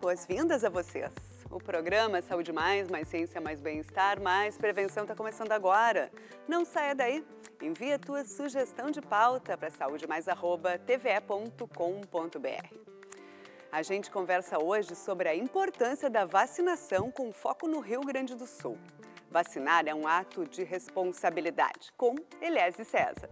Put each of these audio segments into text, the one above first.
boas-vindas a vocês. O programa Saúde Mais, Mais Ciência, Mais Bem-Estar, Mais Prevenção está começando agora. Não saia daí, Envie a tua sugestão de pauta para saúdemais@tve.com.br. A gente conversa hoje sobre a importância da vacinação com foco no Rio Grande do Sul. Vacinar é um ato de responsabilidade, com Eliese César.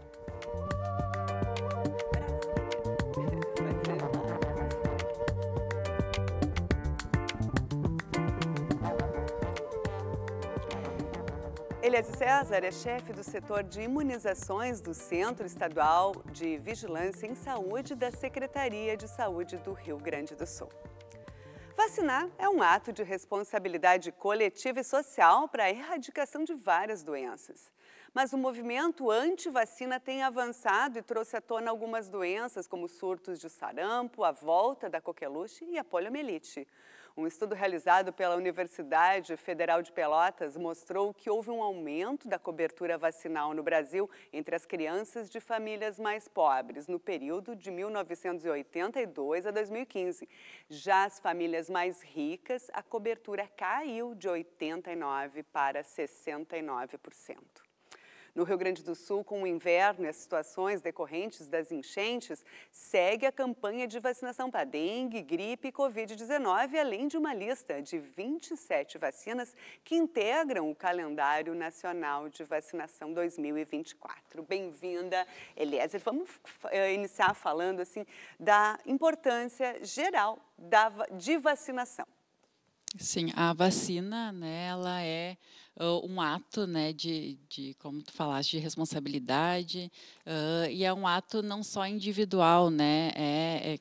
Elias César é chefe do setor de imunizações do Centro Estadual de Vigilância em Saúde da Secretaria de Saúde do Rio Grande do Sul. Vacinar é um ato de responsabilidade coletiva e social para a erradicação de várias doenças. Mas o movimento anti-vacina tem avançado e trouxe à tona algumas doenças, como surtos de sarampo, a volta da coqueluche e a poliomielite. Um estudo realizado pela Universidade Federal de Pelotas mostrou que houve um aumento da cobertura vacinal no Brasil entre as crianças de famílias mais pobres no período de 1982 a 2015. Já as famílias mais ricas, a cobertura caiu de 89% para 69%. No Rio Grande do Sul, com o inverno e as situações decorrentes das enchentes, segue a campanha de vacinação para dengue, gripe e Covid-19, além de uma lista de 27 vacinas que integram o calendário nacional de vacinação 2024. Bem-vinda, Eliezer. Vamos eh, iniciar falando assim da importância geral da, de vacinação. Sim, a vacina, né, ela é um ato, né, de, de, como tu falaste, de responsabilidade, uh, e é um ato não só individual, né, é, é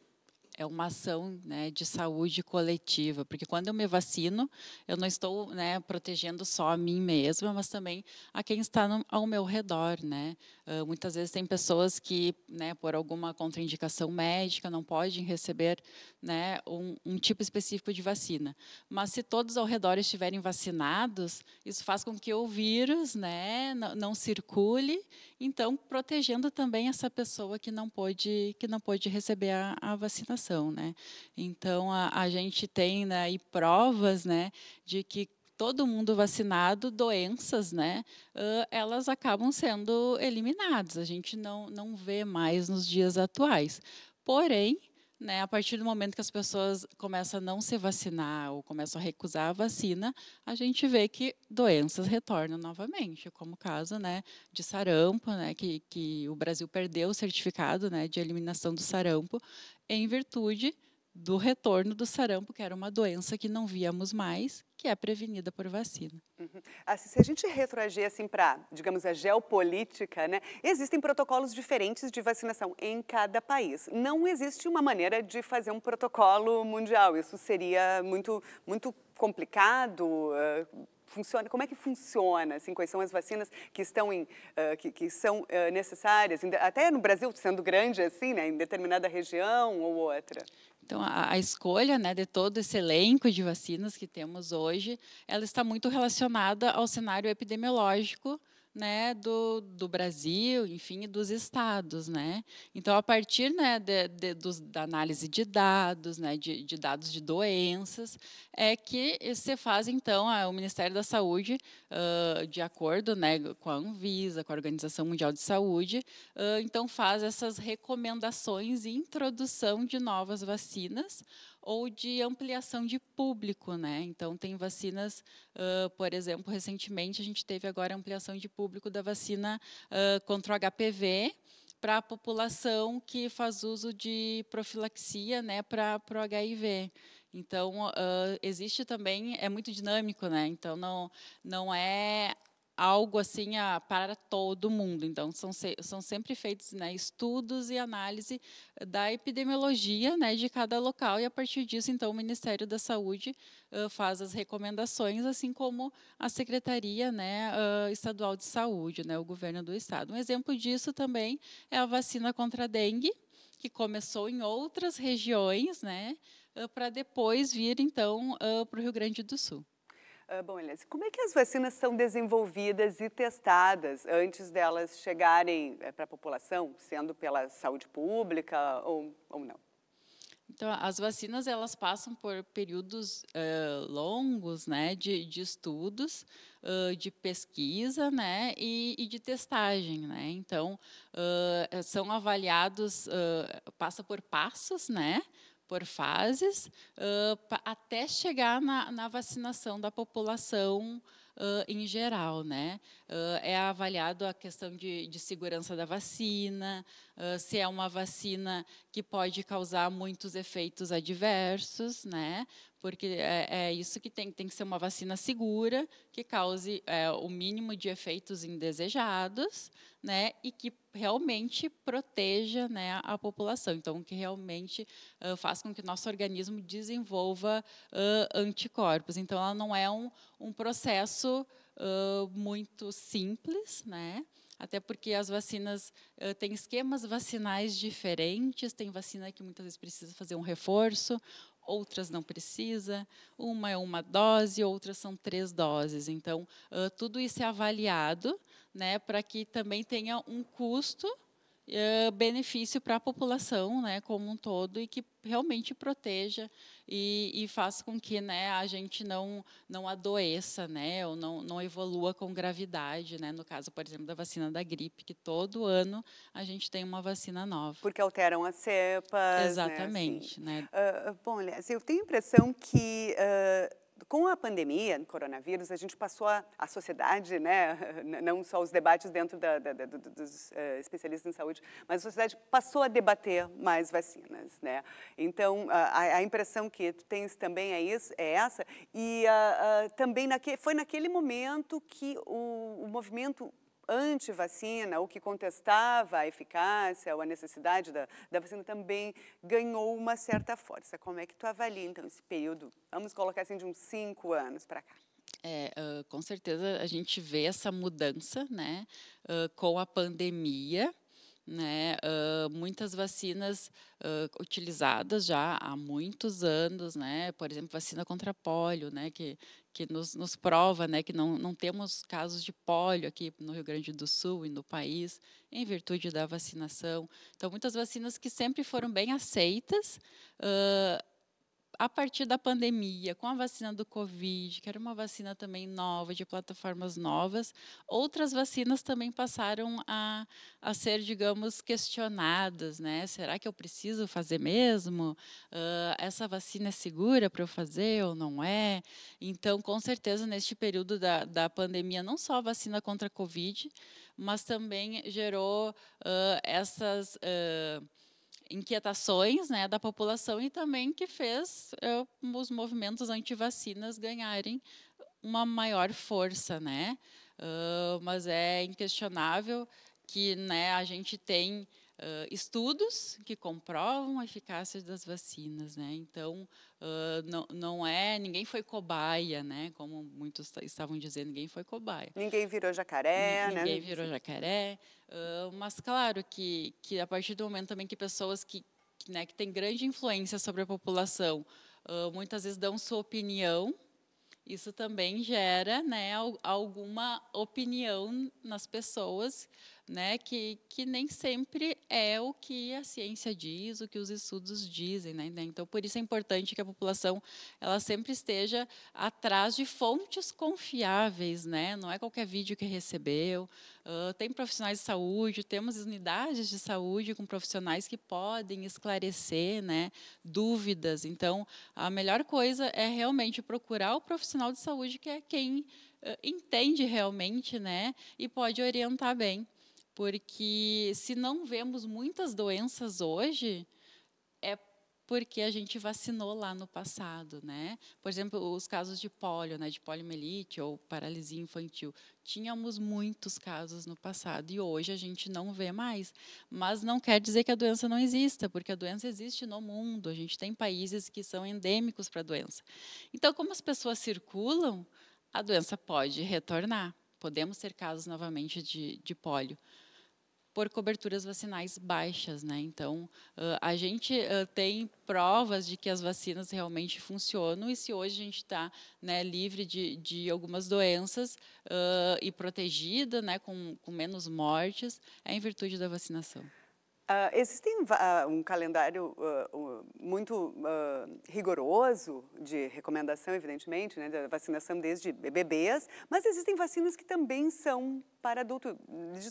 é uma ação né, de saúde coletiva, porque quando eu me vacino, eu não estou né, protegendo só a mim mesma, mas também a quem está no, ao meu redor. Né? Uh, muitas vezes tem pessoas que, né, por alguma contraindicação médica, não podem receber né, um, um tipo específico de vacina. Mas se todos ao redor estiverem vacinados, isso faz com que o vírus né, não, não circule, então protegendo também essa pessoa que não pôde, que não pôde receber a, a vacinação alimentação, né? Então a, a gente tem né, aí provas, né, de que todo mundo vacinado, doenças, né, uh, elas acabam sendo eliminadas. A gente não, não vê mais nos dias atuais. Porém, né, a partir do momento que as pessoas começam a não se vacinar ou começam a recusar a vacina, a gente vê que doenças retornam novamente, como o caso né, de sarampo, né, que, que o Brasil perdeu o certificado né, de eliminação do sarampo em virtude do retorno do sarampo, que era uma doença que não víamos mais, que é prevenida por vacina. Uhum. Assim, se a gente retroagir assim para, digamos, a geopolítica, né, existem protocolos diferentes de vacinação em cada país. Não existe uma maneira de fazer um protocolo mundial. Isso seria muito, muito complicado. Uh, funciona, como é que funciona, assim, quais são as vacinas que estão em, uh, que, que, são uh, necessárias, até no Brasil sendo grande assim, né, em determinada região ou outra? Então, a, a, escolha né, de todo esse elenco de vacinas que temos hoje, ela está muito relacionada ao cenário epidemiológico né, do, do Brasil, enfim, dos estados, né? Então, a partir né, de, de, dos, da análise de dados, né, de, de, dados de doenças, é que se faz então a, o Ministério da Saúde, uh, de acordo, né, com a Anvisa, com a Organização Mundial de Saúde, uh, então faz essas recomendações e introdução de novas vacinas ou de ampliação de público, né? Então tem vacinas, uh, por exemplo, recentemente a gente teve agora ampliação de público da vacina uh, contra o HPV para a população que faz uso de profilaxia, né, para o HIV. Então uh, existe também, é muito dinâmico, né? Então não não é algo assim a, para todo mundo. Então, são, são sempre feitos né, estudos e análise da epidemiologia né, de cada local, e a partir disso, então, o Ministério da Saúde uh, faz as recomendações, assim como a Secretaria né, uh, Estadual de Saúde, né, o governo do estado. Um exemplo disso também é a vacina contra a dengue, que começou em outras regiões, né, uh, para depois vir, então, para o Rio Grande do Sul. Ah, bom, Elias, como é que as vacinas são desenvolvidas e testadas antes delas chegarem eh, para a população, sendo pela saúde pública ou, ou não? Então, as vacinas elas passam por períodos uh, longos, né, de, de estudos, uh, de pesquisa, né, e, e, de testagem, né. Então, uh, são avaliados, passa por passos, né, por fases, uh, até chegar na, na, vacinação da população Uh, em geral, né? Uh, é avaliado a questão de, de segurança da vacina, uh, se é uma vacina que pode causar muitos efeitos adversos, né? porque é, é, isso que tem, tem que ser uma vacina segura, que cause é, o mínimo de efeitos indesejados, né, e que realmente proteja né, a população. Então, que realmente uh, faz com que o nosso organismo desenvolva uh, anticorpos. Então, ela não é um, um processo uh, muito simples, né? até porque as vacinas uh, têm esquemas vacinais diferentes, tem vacina que muitas vezes precisa fazer um reforço, outras não precisa, uma é uma dose, outras são três doses. Então, ah, tudo isso é avaliado né, para que também tenha um custo uh, benefício para a população né, como um todo e que realmente proteja e, e faça com que né, a gente não, não adoeça né, ou não, não evolua com gravidade. Né, no caso, por exemplo, da vacina da gripe, que todo ano a gente tem uma vacina nova. Porque alteram as cepas. Né, assim. Exatamente. Né, assim. né? Uh, bom, eu tenho a impressão que... Uh, com a pandemia do coronavírus, a gente passou a, a sociedade, né, não só os debates dentro da, da, da, dos uh, especialistas em saúde, mas a sociedade passou a debater mais vacinas, né? Então a, a impressão que tu tens também é isso, é essa e uh, uh, também naque, foi naquele momento que o, o movimento anti-vacina ou que contestava a eficácia ou a necessidade da, da vacina também ganhou uma certa força. Como é que tu avalia, então, esse período, vamos colocar assim, de uns cinco anos para cá? É, uh, com certeza a gente vê essa mudança, né, uh, com a pandemia, né, uh, muitas vacinas utilizadas já há muitos anos, né, por exemplo, vacina contra pólio, né, que que nos, nos prova né, que não, não temos casos de pólio aqui no Rio Grande do Sul e no país, em virtude da vacinação. Então, muitas vacinas que sempre foram bem aceitas, uh, a partir da pandemia, com a vacina do Covid, que era uma vacina também nova, de plataformas novas, outras vacinas também passaram a, a ser, digamos, questionadas, né? Será que eu preciso fazer mesmo? Uh, essa vacina é segura para eu fazer ou não é? Então, com certeza, neste período da, da pandemia, não só a vacina contra a Covid, mas também gerou uh, essas. Uh, inquietações né, da população e também que fez eh, os movimentos antivacinas ganharem uma maior força, né? Uh, mas é inquestionável que né, a gente tem Uh, estudos que comprovam a eficácia das vacinas, né? Então, uh, não, não é ninguém foi cobaia, né? Como muitos estavam dizendo, ninguém foi cobaia. Ninguém virou jacaré, ninguém né? Ninguém virou jacaré. Uh, mas claro que que a partir do momento também que pessoas que que, né, que têm grande influência sobre a população muitas vezes dão sua opinião isso também gera né, alguma opinião nas pessoas né, que, que nem sempre é o que a ciência diz, o que os estudos dizem. Né, né? Então, por isso é importante que a população ela sempre esteja atrás de fontes confiáveis. Né? Não é qualquer vídeo que recebeu. Uh, tem profissionais de saúde, temos unidades de saúde com profissionais que podem esclarecer né, dúvidas. Então, a melhor coisa é realmente procurar o profissional de saúde que é quem ah, entende realmente né, e pode orientar bem. Porque se não vemos muitas doenças hoje, é porque a gente vacinou lá no passado, né? Por exemplo, os casos de pólio, né, de poliomielite ou paralisia infantil, tínhamos muitos casos no passado e hoje a gente não vê mais. Mas não quer dizer que a doença não exista, porque a doença existe no mundo. A gente tem países que são endêmicos para a doença. Então, como as pessoas circulam, a doença pode retornar. Podemos ter casos novamente de, de pólio por coberturas vacinais baixas, né? Então, a gente tem provas de que as vacinas realmente funcionam e se hoje a gente está né, livre de, de, algumas doenças uh, e protegida, né, com, com menos mortes, é em virtude da vacinação. Uh, existem uh, um calendário uh, muito rigoroso de recomendação, evidentemente, né, da vacinação desde bebês, mas existem vacinas que também são para adulto,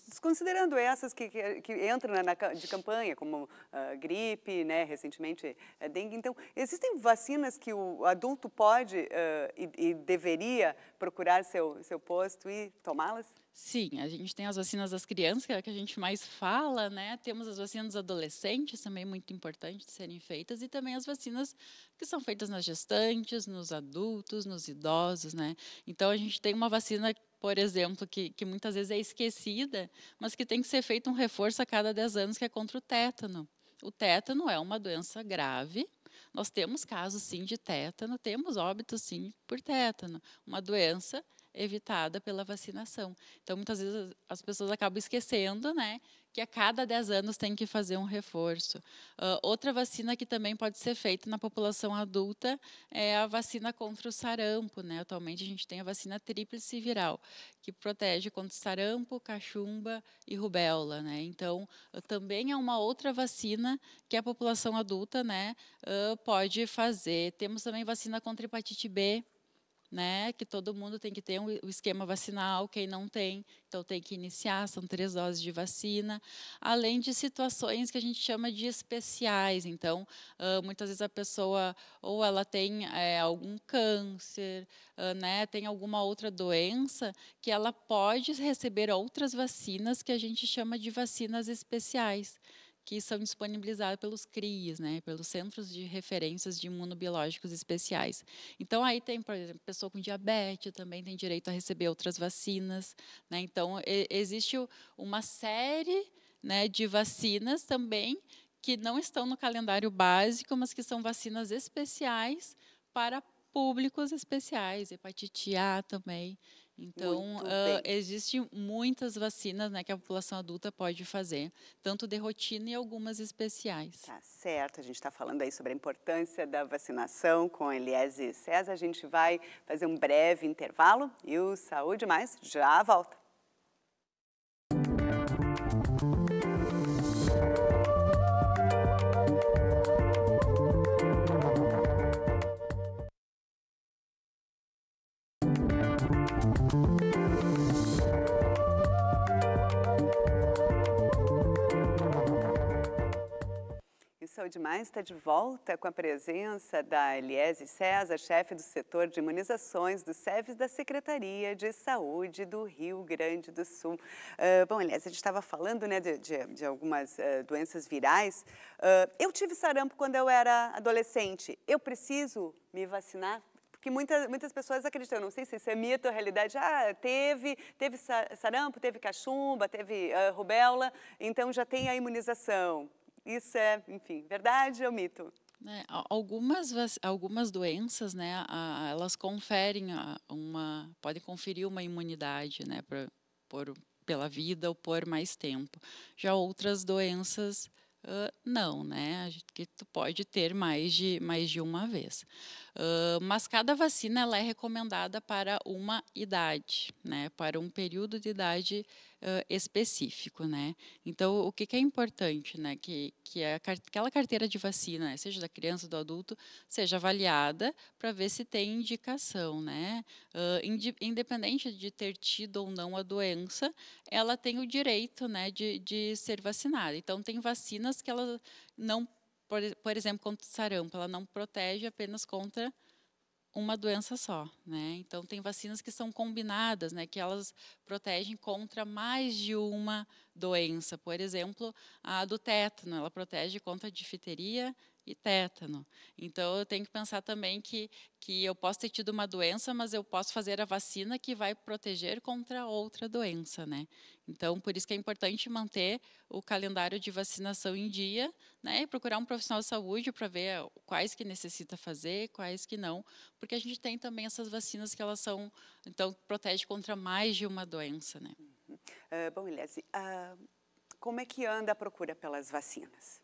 desconsiderando essas que, que, que entram na, de campanha, como gripe, né, recentemente eh, dengue. Então, existem vacinas que o adulto pode e, e, deveria procurar seu, seu posto e tomá-las? Sim, a gente tem as vacinas das crianças, que é a que a gente mais fala, né? Temos as vacinas dos adolescentes, também muito importante de serem feitas, e também as vacinas que são feitas nas gestantes, nos adultos, nos idosos, né? Então, a gente tem uma vacina, por exemplo, que, que muitas vezes é esquecida, mas que tem que ser feito um reforço a cada 10 anos, que é contra o tétano. O tétano é uma doença grave, nós temos casos sim de tétano, temos óbitos sim por tétano, uma doença evitada pela vacinação. Então, muitas vezes as pessoas acabam esquecendo, né, que a cada 10 anos tem que fazer um reforço. Uh, outra vacina que também pode ser feita na população adulta é a vacina contra o sarampo. Né? Atualmente a gente tem a vacina tríplice viral, que protege contra sarampo, cachumba e rubéola. Né? Então, ah, também é uma outra vacina que a população adulta né, uh, pode fazer. Temos também vacina contra hepatite B, né? Que todo mundo tem que ter o um esquema vacinal, quem não tem, então tem que iniciar, são três doses de vacina, além de situações que a gente chama de especiais. Então, muitas vezes a pessoa ou ela tem é, algum câncer, né? Tem alguma outra doença que ela pode receber outras vacinas que a gente chama de vacinas especiais que são disponibilizados pelos CRIs, né, pelos Centros de Referências de Imunobiológicos Especiais. Então, aí tem, por exemplo, pessoa com diabetes também tem direito a receber outras vacinas. Né, então, e, existe uma série né, de vacinas também que não estão no calendário básico, mas que são vacinas especiais para públicos especiais, hepatite A também. Então, uh, ah, existem muitas vacinas né, que a população adulta pode fazer, tanto de rotina e algumas especiais. Tá certo, a gente está falando aí sobre a importância da vacinação com Eliese César. A gente vai fazer um breve intervalo e o Saúde Mais já volta. demais está de volta com a presença da Eliese César, chefe do setor de imunizações do SEVES da Secretaria de Saúde do Rio Grande do Sul. Uh, bom, Eliese, a gente estava falando né, de, de, de algumas uh, doenças virais. Uh, eu tive sarampo quando eu era adolescente. Eu preciso me vacinar? Porque muitas, muitas pessoas acreditam, não sei se isso é mito ou realidade, ah, teve, teve sarampo, teve cachumba, teve uh, rubéola, então já tem a imunização. Isso é, enfim, verdade ou mito? É, algumas, algumas doenças, né, a, elas conferem a, uma, podem conferir uma imunidade, né, pra, por, pela vida ou por mais tempo. Já outras doenças, uh, não, né, que tu pode ter mais de, mais de uma vez. Uh, mas cada vacina ela é recomendada para uma idade, né? Para um período de idade uh, específico, né? Então, o que, que é importante, né? Que, que a, aquela carteira de vacina, né? seja da criança ou do adulto, seja avaliada para ver se tem indicação, né? Uh, ind, independente de ter tido ou não a doença, ela tem o direito, né? De, de ser vacinada. Então, tem vacinas que ela não por, por exemplo, contra sarampo, ela não protege apenas contra uma doença só, né? Então tem vacinas que são combinadas, né? Que elas protegem contra mais de uma doença. Por exemplo, a do tétano, ela protege contra difteria e tétano. Então, eu tenho que pensar também que, que eu posso ter tido uma doença, mas eu posso fazer a vacina que vai proteger contra outra doença, né? Então, por isso que é importante manter o calendário de vacinação em dia, né? E procurar um profissional de saúde para ver quais que necessita fazer, quais que não, porque a gente tem também essas vacinas que elas são, então, protege contra mais de uma doença, né? Uhum. Uh, bom, Elias, uh, como é que anda a procura pelas vacinas?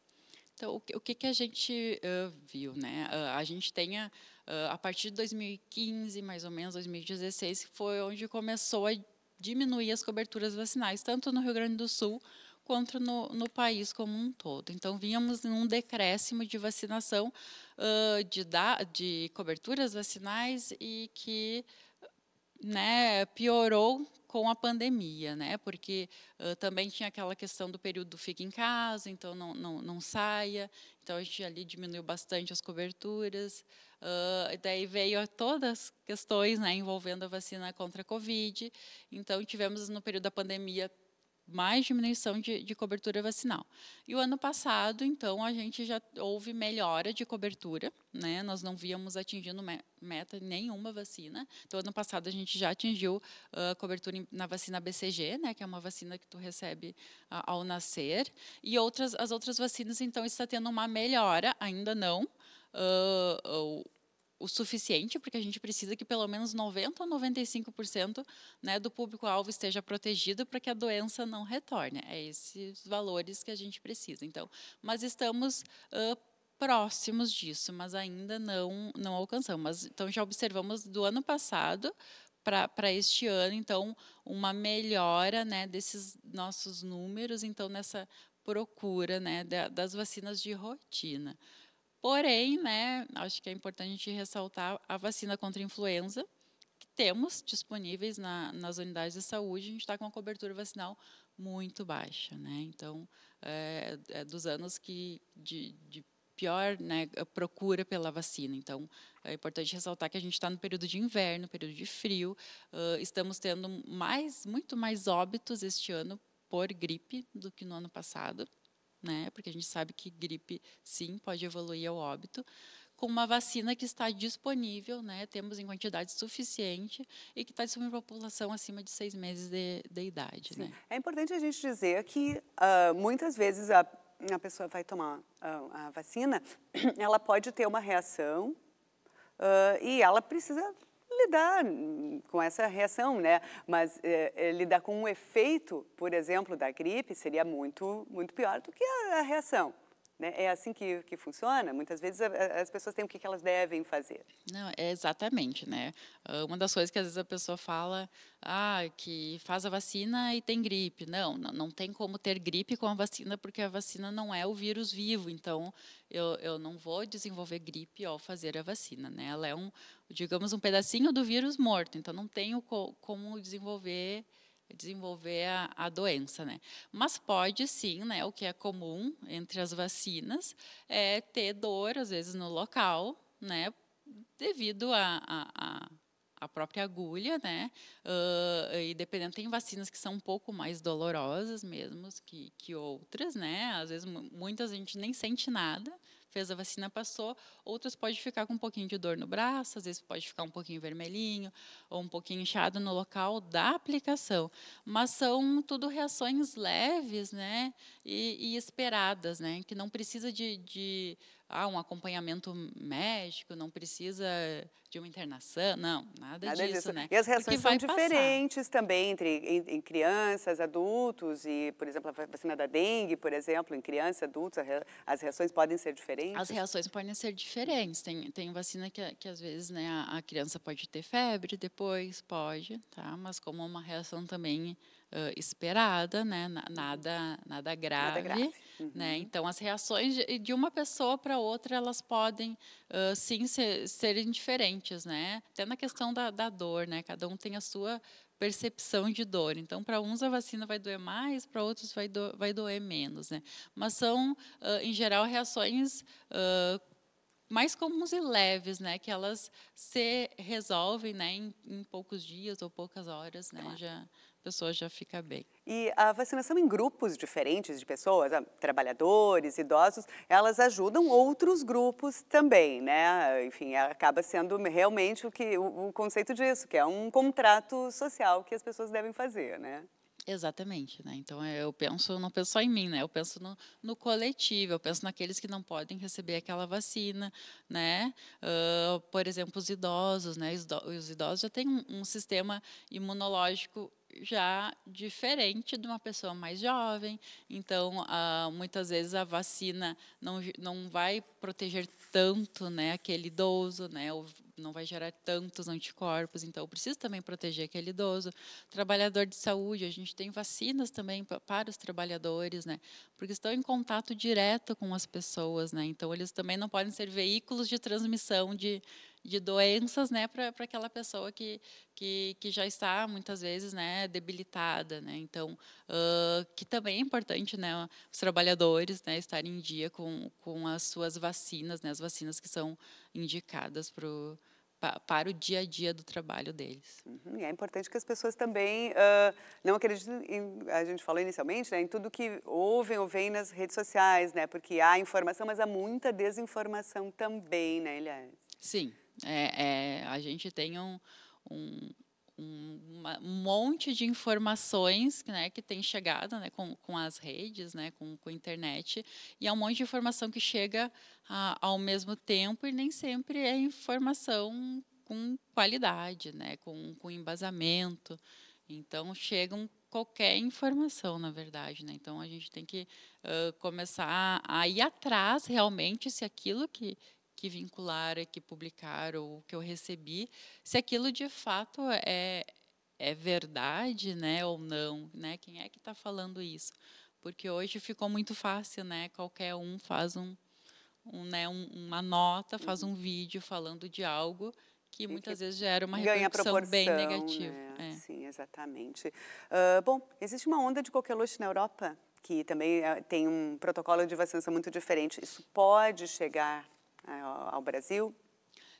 Então, o que, o que a gente uh, viu? Né? Uh, a gente tem, a, uh, a partir de 2015, mais ou menos, 2016, foi onde começou a diminuir as coberturas vacinais, tanto no Rio Grande do Sul quanto no, no país como um todo. Então, vínhamos num decréscimo de vacinação, de, da, de coberturas vacinais, e que né, piorou com a pandemia, né? Porque uh, também tinha aquela questão do período do fique em casa, então não, não, não saia. Então a gente ali diminuiu bastante as coberturas. Uh, daí veio todas as questões né, envolvendo a vacina contra a Covid. Então tivemos no período da pandemia mais diminuição de, de, cobertura vacinal. E o ano passado, então, a gente já houve melhora de cobertura, né? Nós não víamos atingindo meta nenhuma vacina. Então, ano passado a gente já atingiu a uh, cobertura na vacina BCG, né? Que é uma vacina que tu recebe uh, ao nascer. E outras, as outras vacinas, então, está tendo uma melhora, ainda não, Uh, o suficiente, porque a gente precisa que pelo menos 90 ou 95% né, do público-alvo esteja protegido para que a doença não retorne. É esses valores que a gente precisa. Então, mas estamos uh, próximos disso, mas ainda não, não alcançamos. Mas, então, já observamos do ano passado para este ano, então, uma melhora né, desses nossos números, então, nessa procura né, da, das vacinas de rotina. Porém, né, acho que é importante ressaltar a vacina contra a influenza, que temos disponíveis na, nas unidades de saúde, a gente está com uma cobertura vacinal muito baixa. Né? Então, é, é dos anos que de, de pior né, procura pela vacina. Então, é importante ressaltar que a gente está no período de inverno, período de frio, uh, estamos tendo mais, muito mais óbitos este ano por gripe do que no ano passado né? Porque a gente sabe que gripe, sim, pode evoluir ao óbito. Com uma vacina que está disponível, né? Temos em quantidade suficiente e que está disponível para a população acima de seis meses de, de idade, né? É importante a gente dizer que uh, muitas vezes a, a pessoa vai tomar a, ah, a vacina, ela pode ter uma reação uh, e ela precisa lidar hum, com essa reação, né? Mas é, é, lidar com o efeito, por exemplo, da gripe seria muito, muito pior do que a, a reação. Né? É assim que, que funciona? Muitas vezes as pessoas têm o que, elas devem fazer. Não, é exatamente, né? Ah, uma das coisas que às vezes a pessoa fala, ah, que faz a vacina e tem gripe. Não, não tem como ter gripe com a vacina, porque a vacina não é o vírus vivo. Então, eu, eu não vou desenvolver gripe ao fazer a vacina, né? Ela é um, digamos, um pedacinho do vírus morto. Então, não tenho co como desenvolver desenvolver a, a, doença, né? Mas pode sim, né? O que é comum entre as vacinas é ter dor às vezes no local, né? Devido a, a, a a própria agulha, né? Uh, e dependendo, tem vacinas que são um pouco mais dolorosas mesmo que, que outras, né? Às vezes muitas a gente nem sente nada, fez a vacina, passou. Outros pode ficar com um pouquinho de dor no braço, às vezes pode ficar um pouquinho vermelhinho ou um pouquinho inchado no local da aplicação. Mas são tudo reações leves, né? E, e esperadas, né? Que não precisa de, de ah, um acompanhamento médico, não precisa de uma internação, não, nada, nada disso, disso, né? E as reações são diferentes passar. também entre em, em, crianças, adultos e, por exemplo, a vacina da dengue, por exemplo, em crianças, adultos, as reações podem ser diferentes? As reações podem ser diferentes. Tem, tem vacina que, que às vezes né, a, a criança pode ter febre depois, pode, tá? Mas como uma reação também uh, esperada, né? Nada, nada grave, nada grave. Né? Uhum. né? Então as reações de, de uma pessoa para outra elas podem uh, sim ser, serem diferentes, né? Até na questão da, da dor, né? Cada um tem a sua percepção de dor. Então, para uns a vacina vai doer mais, para outros vai, do, vai doer menos, né? Mas são, uh, em geral, reações uh, mais comuns e leves, né? Que elas se resolvem, né? Em, em poucos dias ou poucas horas, né? Claro. Já pessoas já fica bem. E a vacinação em grupos diferentes de pessoas, trabalhadores, idosos, elas ajudam outros grupos também, né? Enfim, acaba sendo realmente o, que, o, o conceito disso, que é um contrato social que as pessoas devem fazer, né? Exatamente, né? Então é, eu penso, não penso só em mim, né? Eu penso no, no coletivo, eu penso naqueles que não podem receber aquela vacina, né? Uh, por exemplo, os idosos, né? Os idosos já têm um, um sistema imunológico já diferente de uma pessoa mais jovem. Então, ah, muitas vezes a vacina não, não vai proteger tanto né, aquele idoso, né, não vai gerar tantos anticorpos. Então, precisa também proteger aquele idoso. Trabalhador de saúde, a gente tem vacinas também para os trabalhadores, né, porque estão em contato direto com as pessoas. Né, então, eles também não podem ser veículos de transmissão de, de doenças, né, para aquela pessoa que, que, que, já está muitas vezes, né, debilitada, né. Então, uh, que também é importante, né, os trabalhadores, né, estarem em dia com, com as suas vacinas, né, as vacinas que são indicadas para o para o dia a dia do trabalho deles. Uhum, é importante que as pessoas também uh, não acreditem, em, a gente falou inicialmente, né, em tudo que ouvem ou veem nas redes sociais, né, porque há informação, mas há muita desinformação também, né, Eliane? Sim, é, é, a gente tem um, um, um, monte de informações né, que tem chegado né, com, com as redes, né, com, com a internet, e é um monte de informação que chega a, ao mesmo tempo e nem sempre é informação com qualidade, né, com, com embasamento. Então, chegam qualquer informação, na verdade. Né? Então, a gente tem que uh, começar a ir atrás realmente se aquilo que, que vincular, que publicar ou que eu recebi, se aquilo de fato é, é verdade, né, ou não, né? Quem é que está falando isso? Porque hoje ficou muito fácil, né? Qualquer um faz um, um né, um, uma nota, faz uhum. um vídeo falando de algo que muitas que vezes gera uma repercussão bem né? negativa. Né? É. Sim, exatamente. Uh, bom, existe uma onda de coqueluche na Europa que também ah, tem um protocolo de vacinação muito diferente. Isso pode chegar ao Brasil?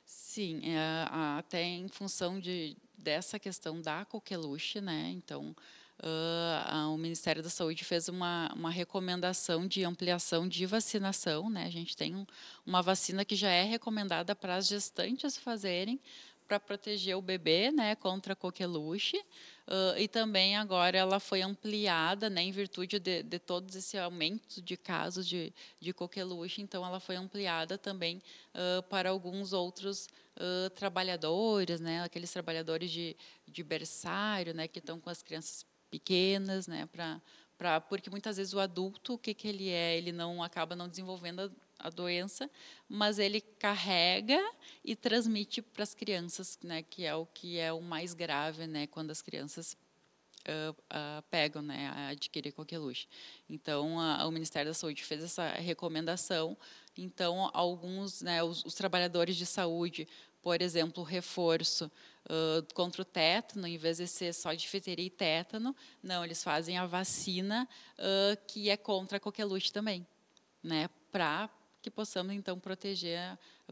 Sim, é, até em função de, dessa questão da coqueluche, né? Então, Uh, o Ministério da Saúde fez uma, uma recomendação de ampliação de vacinação. Né? A gente tem uma vacina que já é recomendada para as gestantes fazerem, para proteger o bebê né, contra coqueluche. Uh, ah, e também agora ela foi ampliada né, em virtude de, de todos esse aumento de casos de, de coqueluche, então ela foi ampliada também uh, para alguns outros uh, trabalhadores, né, aqueles trabalhadores de, de berçário né, que estão com as crianças pequenas, né, para porque muitas vezes o adulto o que, que ele é ele não acaba não desenvolvendo a doença, mas ele carrega e transmite para as crianças, né, que é o que é o mais grave, né, quando as crianças Uh, uh, pegam, né, a adquirir coqueluche. Então, a, o Ministério da Saúde fez essa recomendação. Então, alguns, né, os, os trabalhadores de saúde, por exemplo, reforço uh, contra o tétano, em vez de ser só de difteria e tétano, não, eles fazem a vacina que é contra a coqueluche também, né, para que possamos então proteger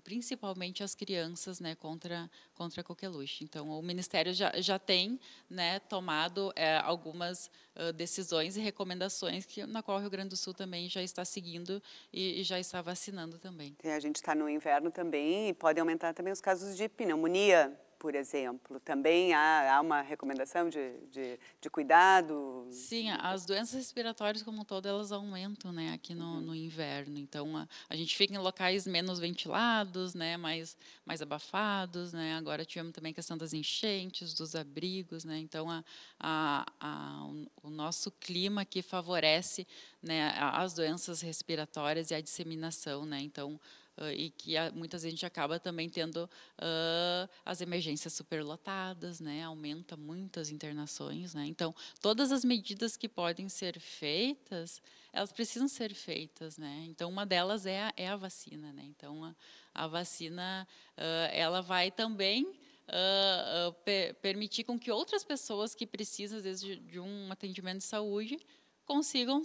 principalmente as crianças né, contra contra a coqueluche. Então o Ministério já, já tem né, tomado é, algumas uh, decisões e recomendações que na qual o Rio Grande do Sul também já está seguindo e, e já está vacinando também. E a gente está no inverno também e pode aumentar também os casos de pneumonia por exemplo, também há, há uma recomendação de, de, de, cuidado? Sim, as doenças respiratórias como um todo, elas aumentam né, aqui no, uhum. no inverno. Então, a, a, gente fica em locais menos ventilados, né, mais, mais abafados. Né? Agora tivemos também a questão das enchentes, dos abrigos. Né? Então, a, a, a o nosso clima que favorece né, as doenças respiratórias e a disseminação. Né? Então, uh, e que a, muitas vezes a gente acaba também tendo uh, as emergências superlotadas, né? Aumenta muitas internações, né? Então, todas as medidas que podem ser feitas, elas precisam ser feitas, né? Então, uma delas é a, é a vacina, né? Então, a, a vacina, uh, ela vai também... Uh, uh, per permitir com que outras pessoas que precisam, às vezes, de, de um atendimento de saúde consigam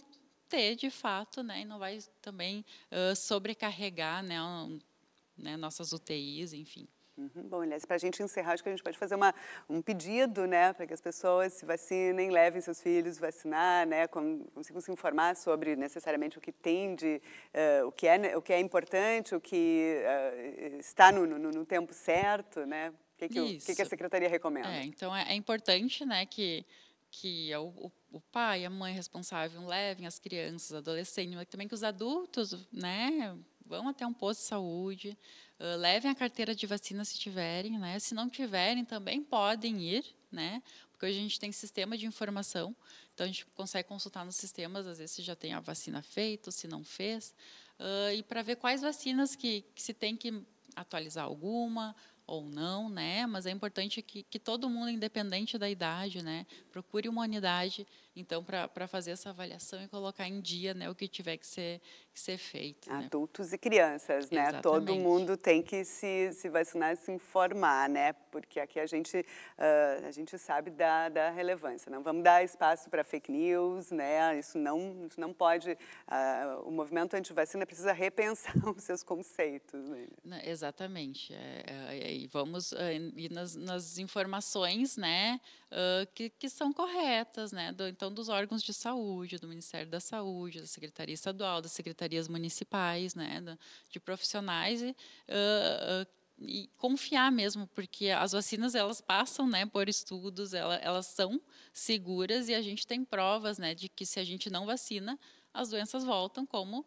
ter de fato, né, e não vai também uh, sobrecarregar, né, um, né, nossas UTIs, enfim. Uhum, bom, aliás, para a gente encerrar, acho que a gente pode fazer uma, um pedido, né, para que as pessoas se vacinem, levem seus filhos vacinar, né, consigam se informar sobre necessariamente o que tem de, uh, o que é, né, o que é importante, o que uh, está no, no, no, tempo certo, né, o que, que, o, que, que a secretaria recomenda? É, então é, é importante, né, que que é o, o, pai, a mãe responsável levem as crianças, adolescentes, mas também que os adultos, né, vão até um posto de saúde, uh, levem a carteira de vacina se tiverem, né, se não tiverem também podem ir, né, porque hoje a gente tem sistema de informação, então a gente consegue consultar nos sistemas, às vezes se já tem a vacina feita, se não fez, uh, e para ver quais vacinas que, que se tem que atualizar alguma, ou não, né? Mas é importante que, que todo mundo, independente da idade, né, procure uma unidade então, para fazer essa avaliação e colocar em dia né, o que tiver que ser, que ser feito. Né. Adultos né? e crianças, né? Exatamente. Todo mundo tem que se, se vacinar e se informar, né? Porque aqui a gente, uh, a gente sabe da, da relevância. Não né? vamos dar espaço para fake news, né? Isso não, isso não pode... Uh, o movimento anti-vacina precisa repensar os seus conceitos. Né? Não, exatamente. É, é, é, e vamos ah, ir nas, nas informações, né? uh, que, que são corretas, né? Do, então, dos órgãos de saúde, do Ministério da Saúde, da Secretaria Estadual, das secretarias municipais, né? de profissionais. Uh, uh, e confiar mesmo, porque as vacinas elas passam, né, por estudos, elas, elas são seguras e a gente tem provas, né, de que se a gente não vacina, as doenças voltam, como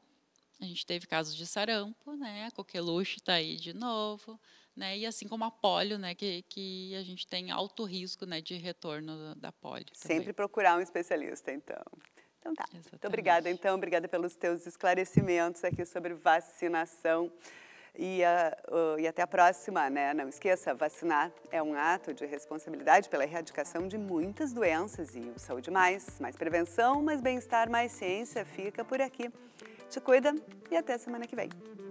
a gente teve casos de sarampo, né, a coqueluche está aí de novo, né? E assim como a polio, né? Que, que a gente tem alto risco né, de retorno da polio. Sempre procurar um especialista, então. Então tá. Exatamente. Muito obrigada, então. Obrigada pelos teus esclarecimentos aqui sobre vacinação. E, uh, uh, e, até a próxima, né? Não esqueça, vacinar é um ato de responsabilidade pela erradicação de muitas doenças e o Saúde Mais, mais prevenção, mais bem-estar, mais ciência fica por aqui. Te cuida e até semana que vem.